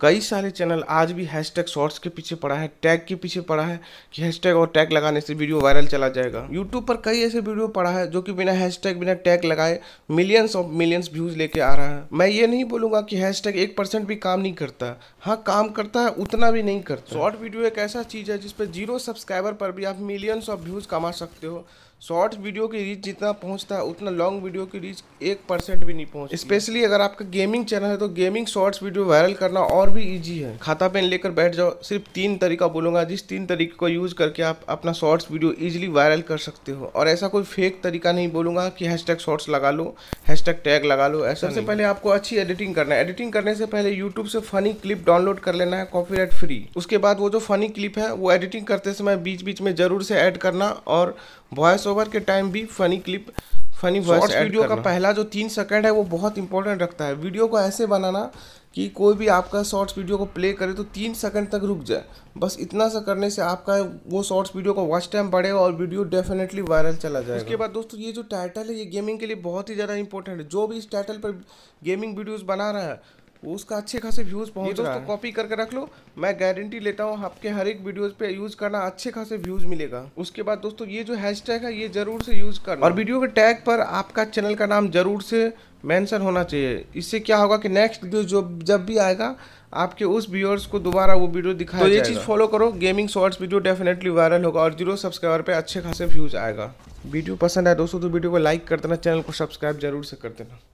कई सारे चैनल आज भी हैशटैग शॉर्ट्स के पीछे पड़ा है टैग के पीछे पड़ा है कि हैशटैग और टैग लगाने से वीडियो वायरल चला जाएगा यूट्यूब पर कई ऐसे वीडियो पड़ा है जो कि बिना हैशटैग बिना टैग लगाए मिलियंस ऑफ मिलियंस व्यूज लेके आ रहा है मैं ये नहीं बोलूंगा कि हैशटैग एक परसेंट भी काम नहीं करता हाँ काम करता है उतना भी नहीं करता शॉर्ट वीडियो एक ऐसा चीज़ है जिसपे जीरो सब्सक्राइबर पर भी आप मिलियंस ऑफ व्यूज कमा सकते हो शॉर्ट वीडियो की रीच जितना पहुंचता है उतना लॉन्ग वीडियो की रीच एक परसेंट भी नहीं पहुंचती स्पेशली अगर आपका गेमिंग चैनल है तो गेमिंग शॉर्ट्स वीडियो वायरल करना और भी इजी है खाता पेन लेकर बैठ जाओ सिर्फ तीन तरीका बोलूंगा जिस तीन तरीके को यूज करके आप अपना शॉर्ट्स वीडियो ईजिली वायरल कर सकते हो और ऐसा कोई फेक तरीका नहीं बोलूंगा कि हैशटैग शॉर्ट्स लगा लो हैशटैग टैग लगा लो ऐसा सबसे पहले आपको अच्छी एडिटिंग करना है एडिटिंग करने से पहले यूट्यूब से फनी क्लिप डाउनलोड कर लेना है राइट फ्री उसके बाद वो जो फनी क्लिप है वो एडिटिंग करते समय बीच बीच में जरूर से एड करना और वॉइस ओवर के टाइम भी फनी क्लिप फनी वर्स वीडियो का पहला जो तीन सेकंड है वो बहुत इंपॉर्टेंट रखता है वीडियो को ऐसे बनाना कि कोई भी आपका शॉर्ट्स वीडियो को प्ले करे तो तीन सेकंड तक रुक जाए बस इतना सा करने से आपका वो शॉर्ट्स वीडियो का वॉच टाइम बढ़ेगा और वीडियो डेफिनेटली वायरल चला जाएगा उसके बाद दोस्तों ये जो टाइटल है ये गेमिंग के लिए बहुत ही ज़्यादा इंपॉर्टेंट है जो भी इस टाइटल पर गेमिंग वीडियोज़ बना रहा है उसका अच्छे खासे व्यूज पहुंच रहा है दोस्तों कॉपी करके रख लो मैं गारंटी लेता हूँ आपके हर एक वीडियोस पे यूज करना अच्छे खासे व्यूज मिलेगा उसके बाद दोस्तों ये जो हैशटैग है ये जरूर से यूज करना और वीडियो के टैग पर आपका चैनल का नाम जरूर से मेंशन होना चाहिए इससे क्या होगा कि नेक्स्ट वीडियो जो जब भी आएगा आपके उस व्यूअर्स को दोबारा वो वीडियो दिखाया तो ये चीज़ फॉलो करो gaming shorts video definitely viral होगा और जीरो सब्सक्राइबर पे अच्छे खासे व्यूज आएगा वीडियो पसंद आए दोस्तों तो वीडियो को लाइक कर देना चैनल को सब्सक्राइब जरूर से कर देना